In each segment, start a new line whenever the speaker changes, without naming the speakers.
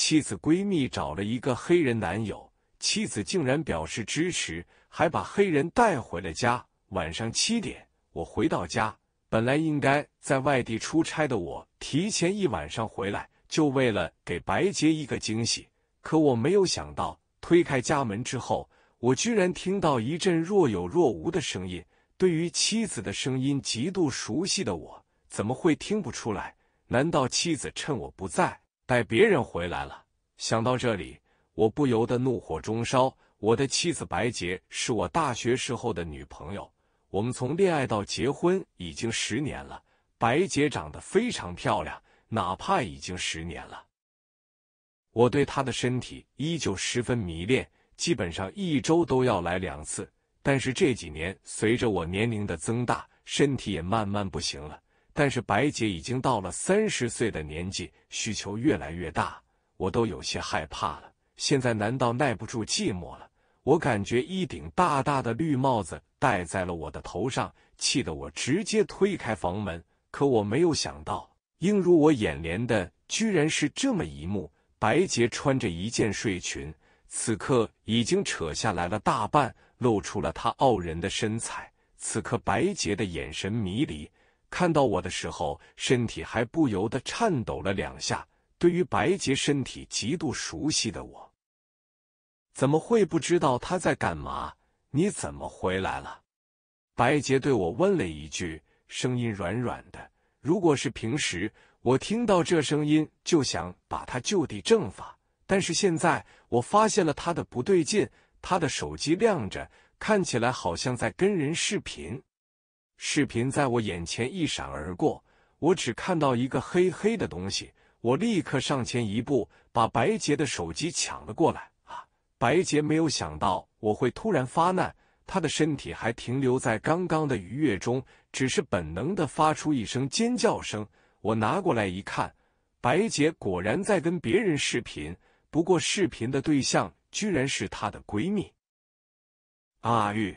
妻子闺蜜找了一个黑人男友，妻子竟然表示支持，还把黑人带回了家。晚上七点，我回到家，本来应该在外地出差的我，提前一晚上回来，就为了给白洁一个惊喜。可我没有想到，推开家门之后，我居然听到一阵若有若无的声音。对于妻子的声音极度熟悉的我，怎么会听不出来？难道妻子趁我不在？带别人回来了。想到这里，我不由得怒火中烧。我的妻子白洁是我大学时候的女朋友，我们从恋爱到结婚已经十年了。白洁长得非常漂亮，哪怕已经十年了，我对她的身体依旧十分迷恋，基本上一周都要来两次。但是这几年随着我年龄的增大，身体也慢慢不行了。但是白洁已经到了三十岁的年纪，需求越来越大，我都有些害怕了。现在难道耐不住寂寞了？我感觉一顶大大的绿帽子戴在了我的头上，气得我直接推开房门。可我没有想到，映入我眼帘的居然是这么一幕：白洁穿着一件睡裙，此刻已经扯下来了大半，露出了她傲人的身材。此刻，白洁的眼神迷离。看到我的时候，身体还不由得颤抖了两下。对于白洁身体极度熟悉的我，怎么会不知道他在干嘛？你怎么回来了？白洁对我问了一句，声音软软的。如果是平时，我听到这声音就想把他就地正法。但是现在，我发现了他的不对劲，他的手机亮着，看起来好像在跟人视频。视频在我眼前一闪而过，我只看到一个黑黑的东西。我立刻上前一步，把白洁的手机抢了过来。啊！白洁没有想到我会突然发难，她的身体还停留在刚刚的愉悦中，只是本能的发出一声尖叫声。我拿过来一看，白洁果然在跟别人视频，不过视频的对象居然是她的闺蜜阿玉。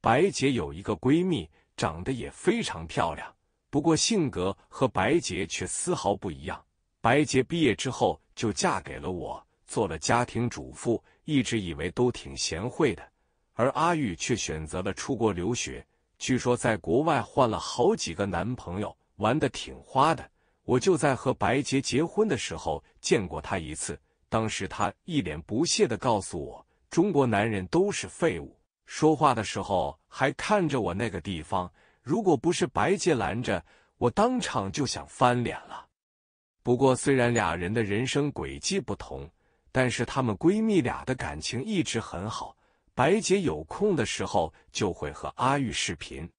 白洁有一个闺蜜。长得也非常漂亮，不过性格和白洁却丝毫不一样。白洁毕业之后就嫁给了我，做了家庭主妇，一直以为都挺贤惠的。而阿玉却选择了出国留学，据说在国外换了好几个男朋友，玩的挺花的。我就在和白洁结婚的时候见过她一次，当时她一脸不屑的告诉我：“中国男人都是废物。”说话的时候还看着我那个地方，如果不是白洁拦着，我当场就想翻脸了。不过虽然俩人的人生轨迹不同，但是她们闺蜜俩的感情一直很好。白洁有空的时候就会和阿玉视频。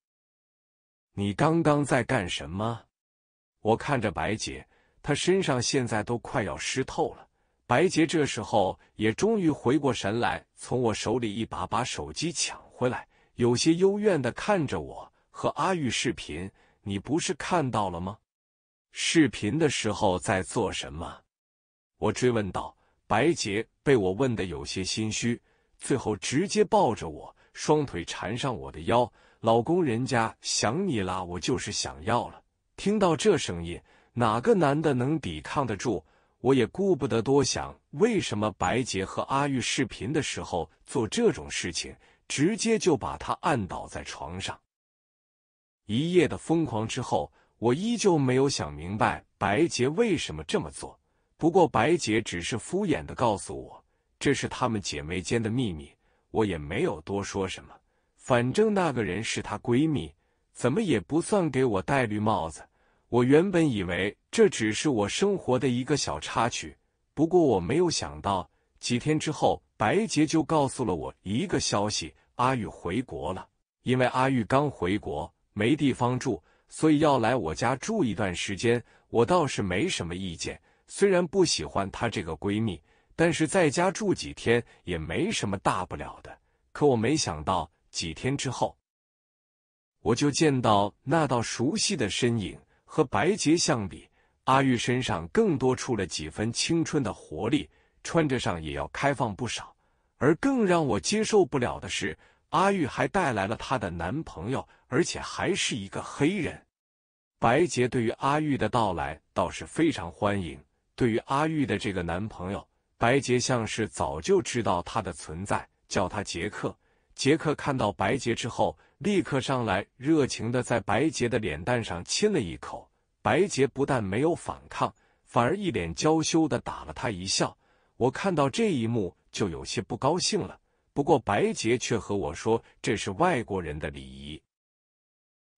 你刚刚在干什么？我看着白姐，她身上现在都快要湿透了。白洁这时候也终于回过神来，从我手里一把把手机抢回来，有些幽怨的看着我，和阿玉视频，你不是看到了吗？视频的时候在做什么？我追问道。白洁被我问的有些心虚，最后直接抱着我，双腿缠上我的腰，老公，人家想你啦，我就是想要了。听到这声音，哪个男的能抵抗得住？我也顾不得多想，为什么白洁和阿玉视频的时候做这种事情，直接就把她按倒在床上。一夜的疯狂之后，我依旧没有想明白白洁为什么这么做。不过白洁只是敷衍的告诉我，这是她们姐妹间的秘密。我也没有多说什么，反正那个人是她闺蜜，怎么也不算给我戴绿帽子。我原本以为这只是我生活的一个小插曲，不过我没有想到，几天之后，白洁就告诉了我一个消息：阿玉回国了。因为阿玉刚回国，没地方住，所以要来我家住一段时间。我倒是没什么意见，虽然不喜欢她这个闺蜜，但是在家住几天也没什么大不了的。可我没想到，几天之后，我就见到那道熟悉的身影。和白洁相比，阿玉身上更多出了几分青春的活力，穿着上也要开放不少。而更让我接受不了的是，阿玉还带来了她的男朋友，而且还是一个黑人。白洁对于阿玉的到来倒是非常欢迎，对于阿玉的这个男朋友，白洁像是早就知道他的存在，叫他杰克。杰克看到白洁之后。立刻上来，热情的在白洁的脸蛋上亲了一口。白洁不但没有反抗，反而一脸娇羞的打了他一笑。我看到这一幕就有些不高兴了，不过白洁却和我说这是外国人的礼仪，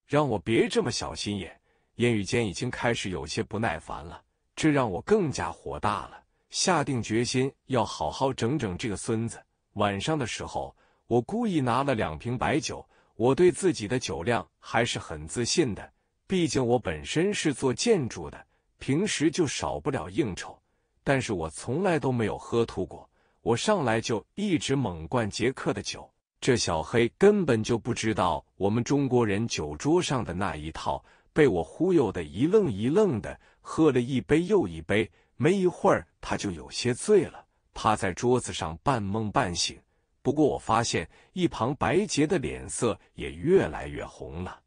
让我别这么小心眼。言语间已经开始有些不耐烦了，这让我更加火大了，下定决心要好好整整这个孙子。晚上的时候，我故意拿了两瓶白酒。我对自己的酒量还是很自信的，毕竟我本身是做建筑的，平时就少不了应酬，但是我从来都没有喝吐过。我上来就一直猛灌杰克的酒，这小黑根本就不知道我们中国人酒桌上的那一套，被我忽悠的一愣一愣的，喝了一杯又一杯，没一会儿他就有些醉了，趴在桌子上半梦半醒。不过我发现一旁白洁的脸色也越来越红了。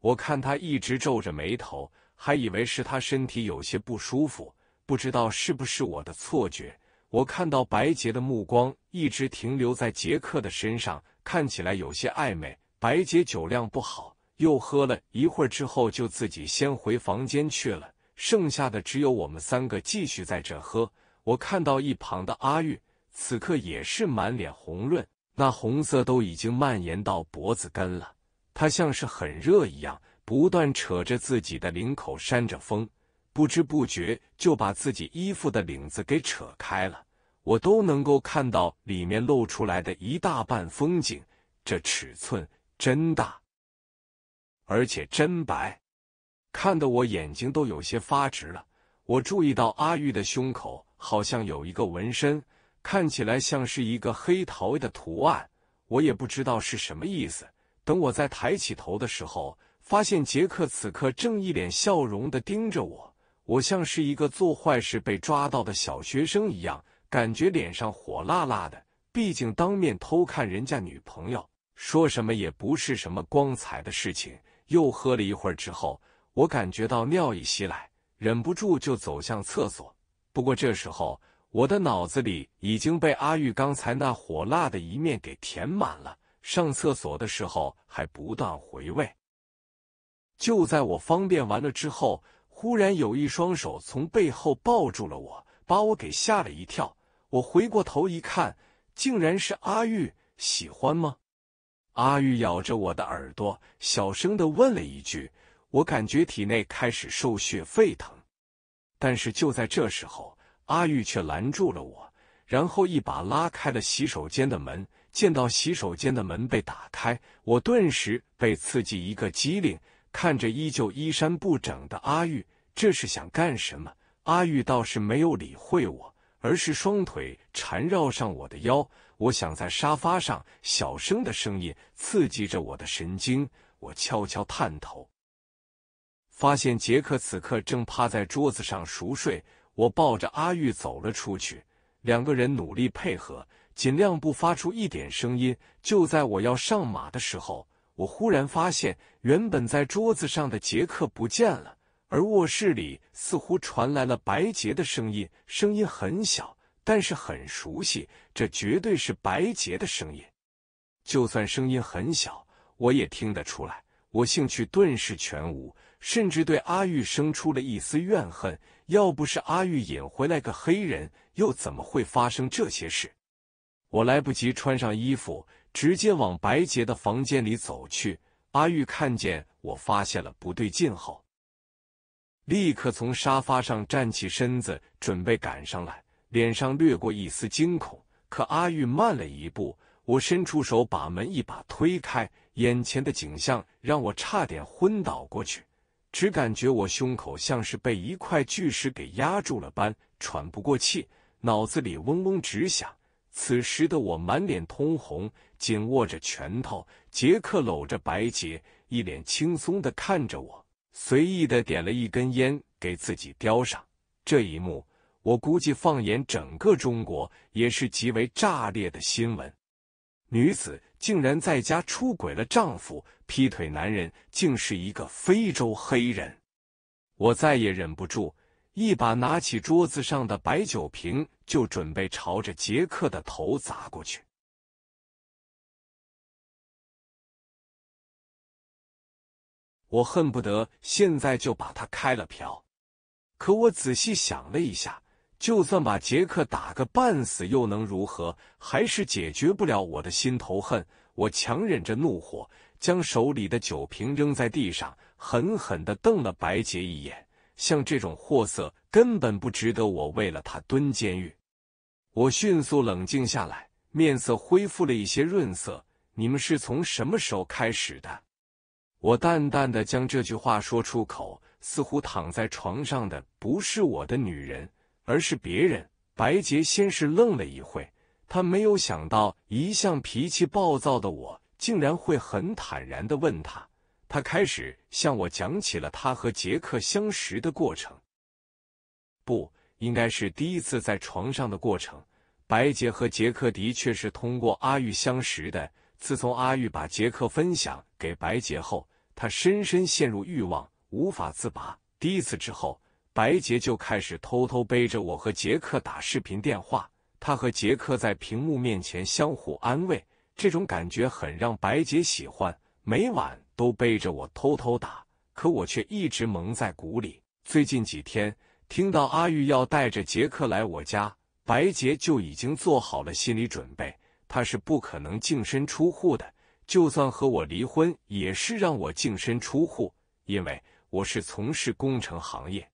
我看他一直皱着眉头，还以为是他身体有些不舒服。不知道是不是我的错觉，我看到白洁的目光一直停留在杰克的身上，看起来有些暧昧。白洁酒量不好，又喝了一会儿之后，就自己先回房间去了。剩下的只有我们三个继续在这喝。我看到一旁的阿玉。此刻也是满脸红润，那红色都已经蔓延到脖子根了。他像是很热一样，不断扯着自己的领口扇着风，不知不觉就把自己衣服的领子给扯开了。我都能够看到里面露出来的一大半风景，这尺寸真大，而且真白，看得我眼睛都有些发直了。我注意到阿玉的胸口好像有一个纹身。看起来像是一个黑桃的图案，我也不知道是什么意思。等我再抬起头的时候，发现杰克此刻正一脸笑容的盯着我，我像是一个做坏事被抓到的小学生一样，感觉脸上火辣辣的。毕竟当面偷看人家女朋友，说什么也不是什么光彩的事情。又喝了一会儿之后，我感觉到尿意袭来，忍不住就走向厕所。不过这时候，我的脑子里已经被阿玉刚才那火辣的一面给填满了，上厕所的时候还不断回味。就在我方便完了之后，忽然有一双手从背后抱住了我，把我给吓了一跳。我回过头一看，竟然是阿玉。喜欢吗？阿玉咬着我的耳朵，小声的问了一句。我感觉体内开始兽血沸腾，但是就在这时候。阿玉却拦住了我，然后一把拉开了洗手间的门。见到洗手间的门被打开，我顿时被刺激一个机灵，看着依旧衣衫不整的阿玉，这是想干什么？阿玉倒是没有理会我，而是双腿缠绕上我的腰。我想在沙发上，小声的声音刺激着我的神经。我悄悄探头，发现杰克此刻正趴在桌子上熟睡。我抱着阿玉走了出去，两个人努力配合，尽量不发出一点声音。就在我要上马的时候，我忽然发现原本在桌子上的杰克不见了，而卧室里似乎传来了白杰的声音，声音很小，但是很熟悉，这绝对是白杰的声音。就算声音很小，我也听得出来。我兴趣顿时全无，甚至对阿玉生出了一丝怨恨。要不是阿玉引回来个黑人，又怎么会发生这些事？我来不及穿上衣服，直接往白洁的房间里走去。阿玉看见我发现了不对劲后，立刻从沙发上站起身子，准备赶上来，脸上掠过一丝惊恐。可阿玉慢了一步，我伸出手把门一把推开，眼前的景象让我差点昏倒过去。只感觉我胸口像是被一块巨石给压住了般，喘不过气，脑子里嗡嗡直响。此时的我满脸通红，紧握着拳头。杰克搂着白洁，一脸轻松地看着我，随意的点了一根烟给自己叼上。这一幕，我估计放眼整个中国，也是极为炸裂的新闻：女子竟然在家出轨了丈夫。劈腿男人竟是一个非洲黑人，我再也忍不住，一把拿起桌子上的白酒瓶，就准备朝着杰克的头砸过去。我恨不得现在就把他开了瓢，可我仔细想了一下，就算把杰克打个半死，又能如何？还是解决不了我的心头恨。我强忍着怒火。将手里的酒瓶扔在地上，狠狠的瞪了白洁一眼。像这种货色，根本不值得我为了他蹲监狱。我迅速冷静下来，面色恢复了一些润色。你们是从什么时候开始的？我淡淡的将这句话说出口，似乎躺在床上的不是我的女人，而是别人。白洁先是愣了一会，他没有想到一向脾气暴躁的我。竟然会很坦然的问他，他开始向我讲起了他和杰克相识的过程，不应该是第一次在床上的过程。白杰和杰克的确是通过阿玉相识的。自从阿玉把杰克分享给白杰后，他深深陷入欲望，无法自拔。第一次之后，白杰就开始偷偷背着我和杰克打视频电话，他和杰克在屏幕面前相互安慰。这种感觉很让白洁喜欢，每晚都背着我偷偷打，可我却一直蒙在鼓里。最近几天听到阿玉要带着杰克来我家，白杰就已经做好了心理准备，他是不可能净身出户的。就算和我离婚，也是让我净身出户，因为我是从事工程行业，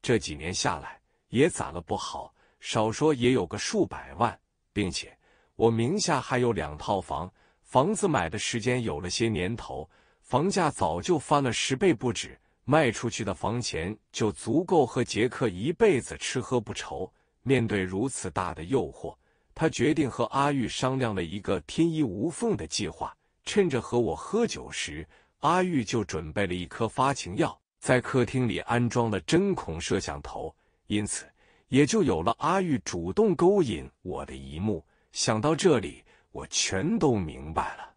这几年下来也攒了不好，少说也有个数百万，并且。我名下还有两套房，房子买的时间有了些年头，房价早就翻了十倍不止，卖出去的房钱就足够和杰克一辈子吃喝不愁。面对如此大的诱惑，他决定和阿玉商量了一个天衣无缝的计划。趁着和我喝酒时，阿玉就准备了一颗发情药，在客厅里安装了针孔摄像头，因此也就有了阿玉主动勾引我的一幕。想到这里，我全都明白了，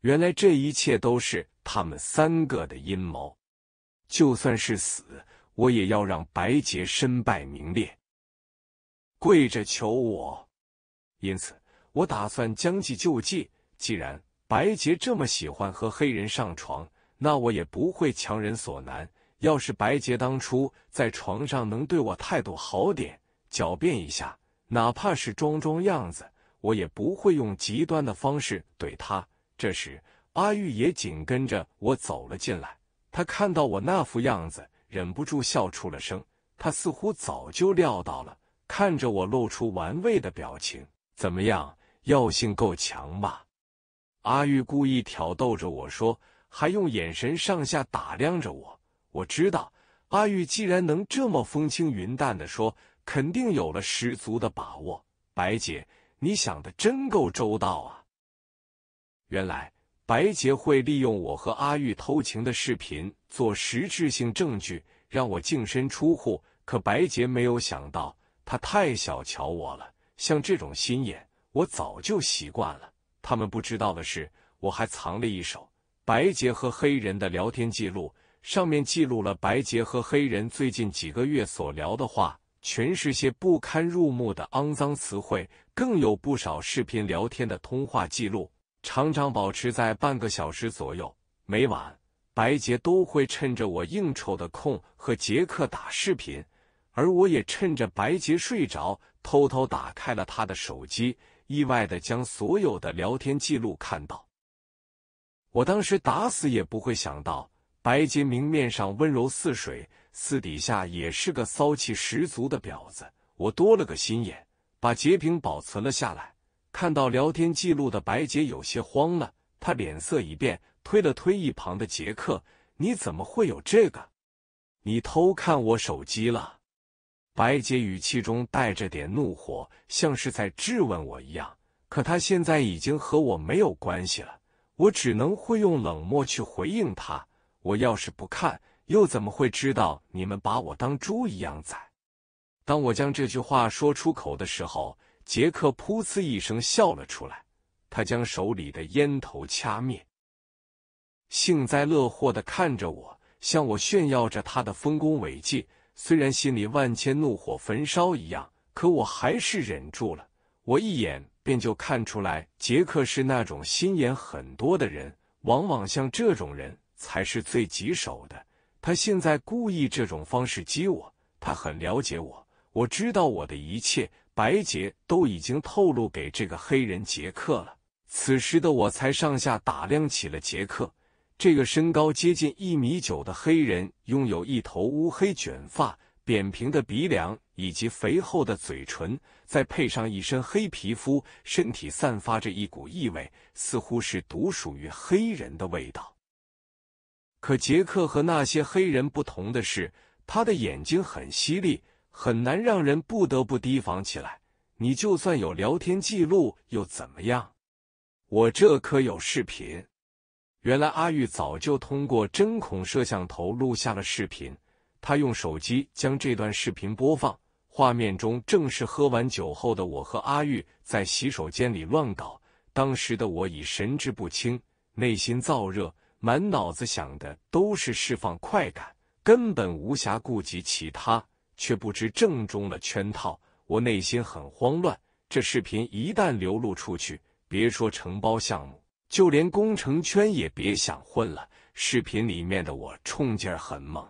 原来这一切都是他们三个的阴谋。就算是死，我也要让白洁身败名裂，跪着求我。因此，我打算将计就计。既然白洁这么喜欢和黑人上床，那我也不会强人所难。要是白洁当初在床上能对我态度好点，狡辩一下。哪怕是装装样子，我也不会用极端的方式怼他。这时，阿玉也紧跟着我走了进来。他看到我那副样子，忍不住笑出了声。他似乎早就料到了，看着我露出玩味的表情：“怎么样，药性够强吧？”阿玉故意挑逗着我说，还用眼神上下打量着我。我知道，阿玉既然能这么风轻云淡的说。肯定有了十足的把握。白姐，你想的真够周到啊！原来白杰会利用我和阿玉偷情的视频做实质性证据，让我净身出户。可白杰没有想到，他太小瞧我了。像这种心眼，我早就习惯了。他们不知道的是，我还藏了一手。白杰和黑人的聊天记录，上面记录了白杰和黑人最近几个月所聊的话。全是些不堪入目的肮脏词汇，更有不少视频聊天的通话记录，常常保持在半个小时左右。每晚，白杰都会趁着我应酬的空和杰克打视频，而我也趁着白杰睡着，偷偷打开了他的手机，意外的将所有的聊天记录看到。我当时打死也不会想到，白杰明面上温柔似水。私底下也是个骚气十足的婊子，我多了个心眼，把截屏保存了下来。看到聊天记录的白洁有些慌了，她脸色一变，推了推一旁的杰克：“你怎么会有这个？你偷看我手机了？”白洁语气中带着点怒火，像是在质问我一样。可她现在已经和我没有关系了，我只能会用冷漠去回应她。我要是不看。又怎么会知道你们把我当猪一样宰？当我将这句话说出口的时候，杰克噗呲一声笑了出来。他将手里的烟头掐灭，幸灾乐祸的看着我，向我炫耀着他的丰功伟绩。虽然心里万千怒火焚烧一样，可我还是忍住了。我一眼便就看出来，杰克是那种心眼很多的人，往往像这种人才是最棘手的。他现在故意这种方式激我，他很了解我，我知道我的一切，白洁都已经透露给这个黑人杰克了。此时的我才上下打量起了杰克，这个身高接近一米九的黑人，拥有一头乌黑卷发，扁平的鼻梁以及肥厚的嘴唇，再配上一身黑皮肤，身体散发着一股异味，似乎是独属于黑人的味道。可杰克和那些黑人不同的是，他的眼睛很犀利，很难让人不得不提防起来。你就算有聊天记录又怎么样？我这可有视频。原来阿玉早就通过针孔摄像头录下了视频。他用手机将这段视频播放，画面中正是喝完酒后的我和阿玉在洗手间里乱搞。当时的我已神志不清，内心燥热。满脑子想的都是释放快感，根本无暇顾及其他，却不知正中了圈套。我内心很慌乱，这视频一旦流露出去，别说承包项目，就连工程圈也别想混了。视频里面的我冲劲儿很猛，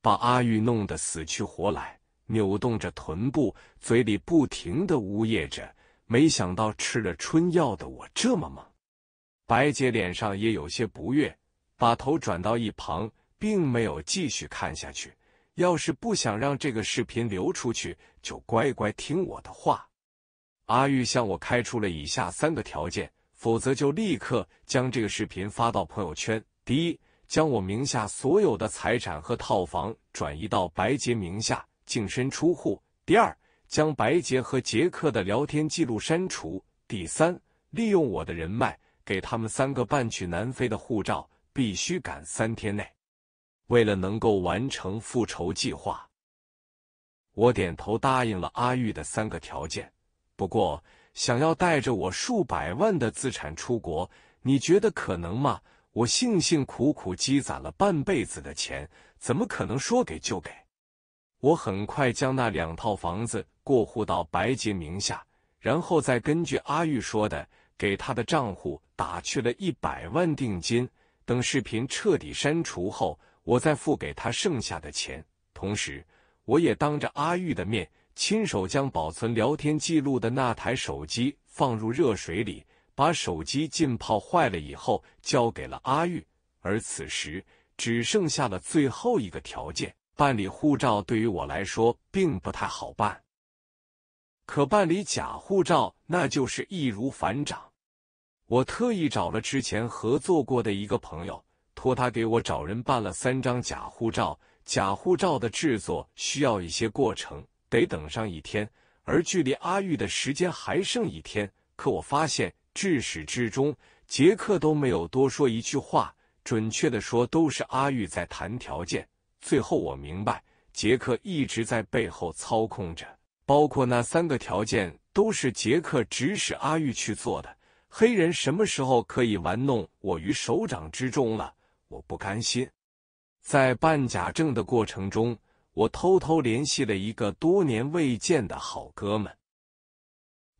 把阿玉弄得死去活来，扭动着臀部，嘴里不停的呜咽着。没想到吃了春药的我这么猛。白洁脸上也有些不悦，把头转到一旁，并没有继续看下去。要是不想让这个视频流出去，就乖乖听我的话。阿玉向我开出了以下三个条件，否则就立刻将这个视频发到朋友圈：第一，将我名下所有的财产和套房转移到白洁名下，净身出户；第二，将白洁和杰克的聊天记录删除；第三，利用我的人脉。给他们三个办去南非的护照，必须赶三天内。为了能够完成复仇计划，我点头答应了阿玉的三个条件。不过，想要带着我数百万的资产出国，你觉得可能吗？我辛辛苦苦积攒了半辈子的钱，怎么可能说给就给？我很快将那两套房子过户到白洁名下，然后再根据阿玉说的，给他的账户。打去了一百万定金，等视频彻底删除后，我再付给他剩下的钱。同时，我也当着阿玉的面，亲手将保存聊天记录的那台手机放入热水里，把手机浸泡坏了以后，交给了阿玉。而此时，只剩下了最后一个条件：办理护照。对于我来说，并不太好办，可办理假护照，那就是易如反掌。我特意找了之前合作过的一个朋友，托他给我找人办了三张假护照。假护照的制作需要一些过程，得等上一天。而距离阿玉的时间还剩一天。可我发现，至始至终，杰克都没有多说一句话。准确的说，都是阿玉在谈条件。最后，我明白，杰克一直在背后操控着，包括那三个条件都是杰克指使阿玉去做的。黑人什么时候可以玩弄我于手掌之中了？我不甘心。在办假证的过程中，我偷偷联系了一个多年未见的好哥们。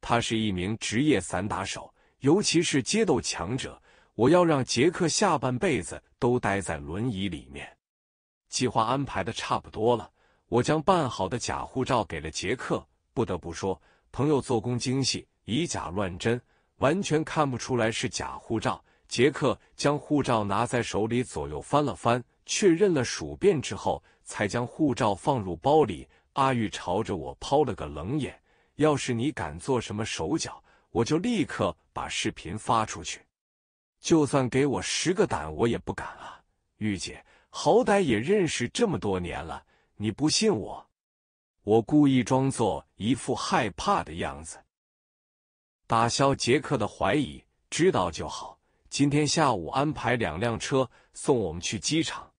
他是一名职业散打手，尤其是街斗强者。我要让杰克下半辈子都待在轮椅里面。计划安排的差不多了，我将办好的假护照给了杰克。不得不说，朋友做工精细，以假乱真。完全看不出来是假护照。杰克将护照拿在手里左右翻了翻，确认了数遍之后，才将护照放入包里。阿玉朝着我抛了个冷眼：“要是你敢做什么手脚，我就立刻把视频发出去。就算给我十个胆，我也不敢啊。”玉姐，好歹也认识这么多年了，你不信我？我故意装作一副害怕的样子。打消杰克的怀疑，知道就好。今天下午安排两辆车送我们去机场。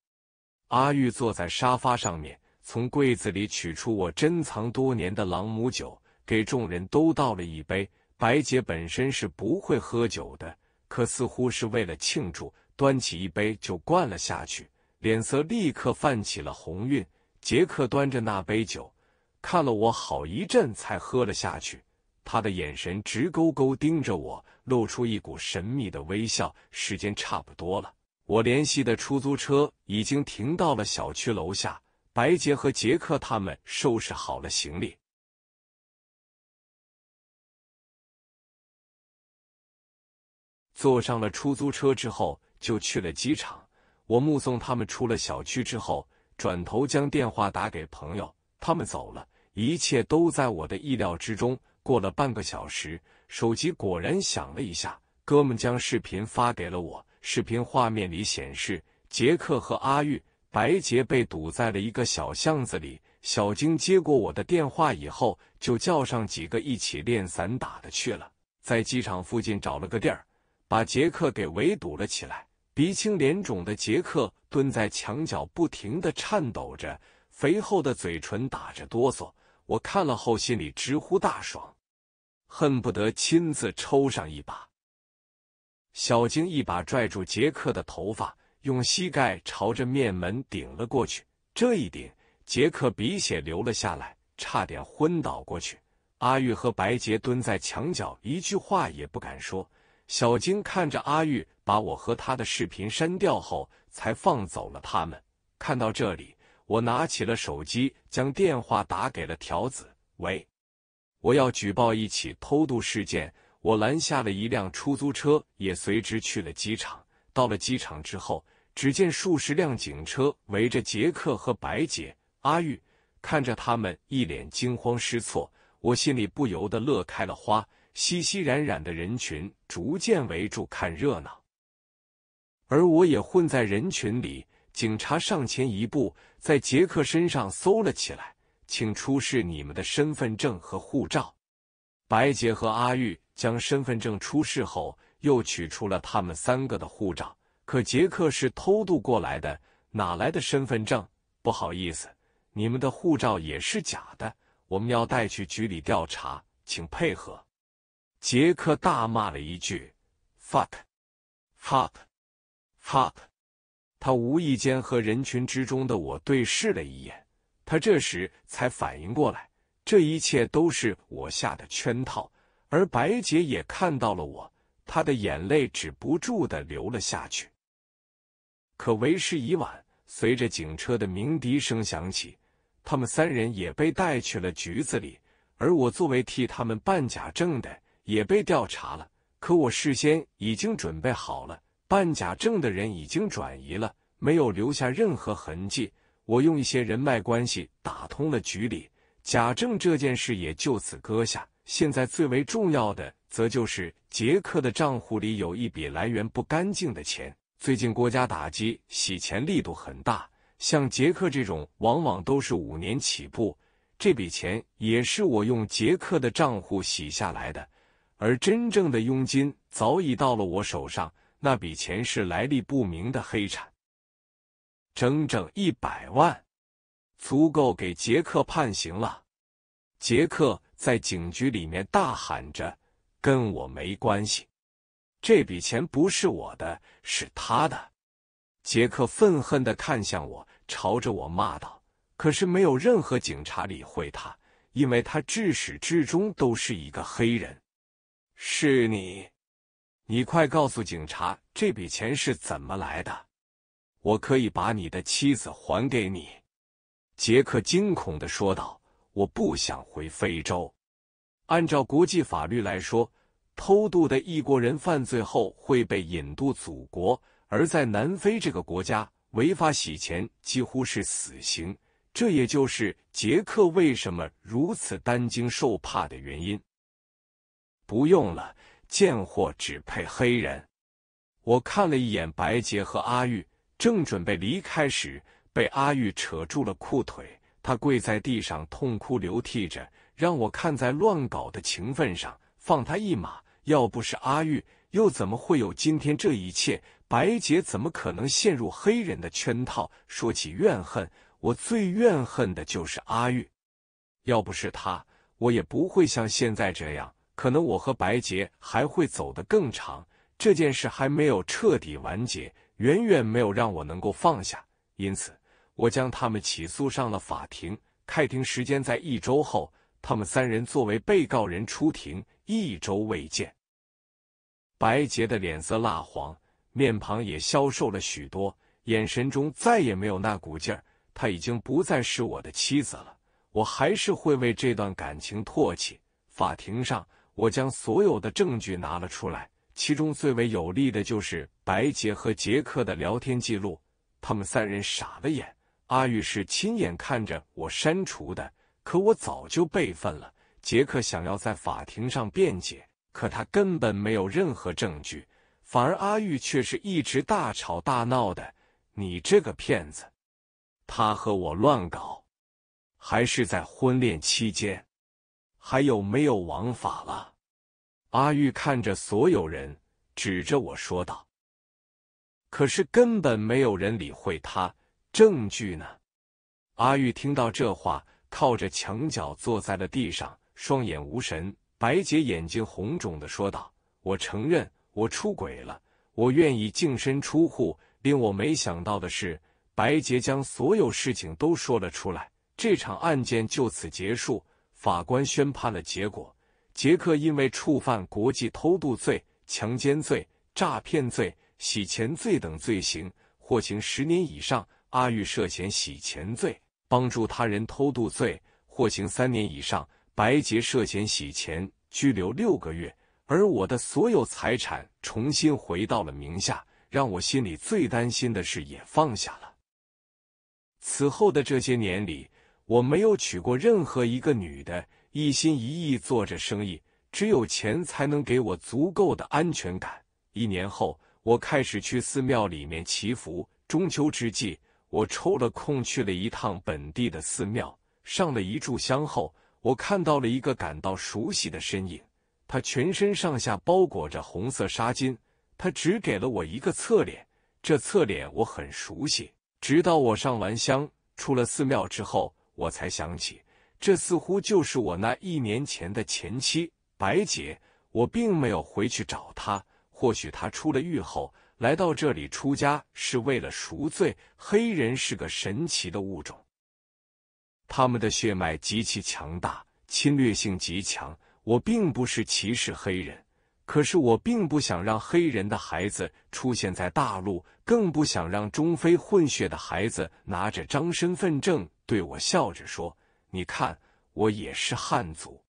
阿玉坐在沙发上面，从柜子里取出我珍藏多年的朗姆酒，给众人都倒了一杯。白姐本身是不会喝酒的，可似乎是为了庆祝，端起一杯就灌了下去，脸色立刻泛起了红晕。杰克端着那杯酒，看了我好一阵，才喝了下去。他的眼神直勾勾盯着我，露出一股神秘的微笑。时间差不多了，我联系的出租车已经停到了小区楼下。白杰和杰克他们收拾好了行李，坐上了出租车之后，就去了机场。我目送他们出了小区之后，转头将电话打给朋友。他们走了，一切都在我的意料之中。过了半个小时，手机果然响了一下。哥们将视频发给了我，视频画面里显示杰克和阿玉、白杰被堵在了一个小巷子里。小晶接过我的电话以后，就叫上几个一起练散打的去了，在机场附近找了个地儿，把杰克给围堵了起来。鼻青脸肿的杰克蹲在墙角，不停的颤抖着，肥厚的嘴唇打着哆嗦。我看了后，心里直呼大爽。恨不得亲自抽上一把。小晶一把拽住杰克的头发，用膝盖朝着面门顶了过去。这一顶，杰克鼻血流了下来，差点昏倒过去。阿玉和白杰蹲在墙角，一句话也不敢说。小晶看着阿玉把我和他的视频删掉后，才放走了他们。看到这里，我拿起了手机，将电话打给了条子：“喂。”我要举报一起偷渡事件。我拦下了一辆出租车，也随之去了机场。到了机场之后，只见数十辆警车围着杰克和白姐、阿玉，看着他们一脸惊慌失措，我心里不由得乐开了花。熙熙攘攘的人群逐渐围住看热闹，而我也混在人群里。警察上前一步，在杰克身上搜了起来。请出示你们的身份证和护照。白洁和阿玉将身份证出示后，又取出了他们三个的护照。可杰克是偷渡过来的，哪来的身份证？不好意思，你们的护照也是假的，我们要带去局里调查，请配合。杰克大骂了一句：“fuck，fuck，fuck。”他无意间和人群之中的我对视了一眼。他这时才反应过来，这一切都是我下的圈套，而白姐也看到了我，她的眼泪止不住的流了下去。可为时已晚，随着警车的鸣笛声响起，他们三人也被带去了局子里，而我作为替他们办假证的，也被调查了。可我事先已经准备好了，办假证的人已经转移了，没有留下任何痕迹。我用一些人脉关系打通了局里，假证这件事也就此搁下。现在最为重要的，则就是杰克的账户里有一笔来源不干净的钱。最近国家打击洗钱力度很大，像杰克这种，往往都是五年起步。这笔钱也是我用杰克的账户洗下来的，而真正的佣金早已到了我手上。那笔钱是来历不明的黑产。整整一百万，足够给杰克判刑了。杰克在警局里面大喊着：“跟我没关系，这笔钱不是我的，是他的。”杰克愤恨的看向我，朝着我骂道：“可是没有任何警察理会他，因为他至始至终都是一个黑人。”“是你，你快告诉警察这笔钱是怎么来的。”我可以把你的妻子还给你。”杰克惊恐的说道。“我不想回非洲。”按照国际法律来说，偷渡的异国人犯罪后会被引渡祖国，而在南非这个国家，违法洗钱几乎是死刑。这也就是杰克为什么如此担惊受怕的原因。不用了，贱货只配黑人。我看了一眼白杰和阿玉。正准备离开时，被阿玉扯住了裤腿。他跪在地上，痛哭流涕着，让我看在乱搞的情分上放他一马。要不是阿玉，又怎么会有今天这一切？白洁怎么可能陷入黑人的圈套？说起怨恨，我最怨恨的就是阿玉。要不是他，我也不会像现在这样。可能我和白洁还会走得更长。这件事还没有彻底完结。远远没有让我能够放下，因此我将他们起诉上了法庭。开庭时间在一周后，他们三人作为被告人出庭。一周未见，白洁的脸色蜡黄，面庞也消瘦了许多，眼神中再也没有那股劲儿。她已经不再是我的妻子了，我还是会为这段感情唾弃。法庭上，我将所有的证据拿了出来。其中最为有利的就是白洁和杰克的聊天记录。他们三人傻了眼。阿玉是亲眼看着我删除的，可我早就备份了。杰克想要在法庭上辩解，可他根本没有任何证据。反而阿玉却是一直大吵大闹的。你这个骗子，他和我乱搞，还是在婚恋期间？还有没有王法了？阿玉看着所有人，指着我说道：“可是根本没有人理会他。”证据呢？阿玉听到这话，靠着墙角坐在了地上，双眼无神。白洁眼睛红肿的说道：“我承认我出轨了，我愿意净身出户。”令我没想到的是，白洁将所有事情都说了出来。这场案件就此结束，法官宣判了结果。杰克因为触犯国际偷渡罪、强奸罪、诈骗罪、洗钱罪等罪行，获刑十年以上。阿玉涉嫌洗钱罪、帮助他人偷渡罪，获刑三年以上。白杰涉嫌洗钱，拘留六个月。而我的所有财产重新回到了名下，让我心里最担心的事也放下了。此后的这些年里，我没有娶过任何一个女的。一心一意做着生意，只有钱才能给我足够的安全感。一年后，我开始去寺庙里面祈福。中秋之际，我抽了空去了一趟本地的寺庙。上了一炷香后，我看到了一个感到熟悉的身影。他全身上下包裹着红色纱巾，他只给了我一个侧脸。这侧脸我很熟悉。直到我上完香，出了寺庙之后，我才想起。这似乎就是我那一年前的前妻白姐。我并没有回去找她。或许她出了狱，后来到这里出家是为了赎罪。黑人是个神奇的物种，他们的血脉极其强大，侵略性极强。我并不是歧视黑人，可是我并不想让黑人的孩子出现在大陆，更不想让中非混血的孩子拿着张身份证对我笑着说。你看，我也是汉族。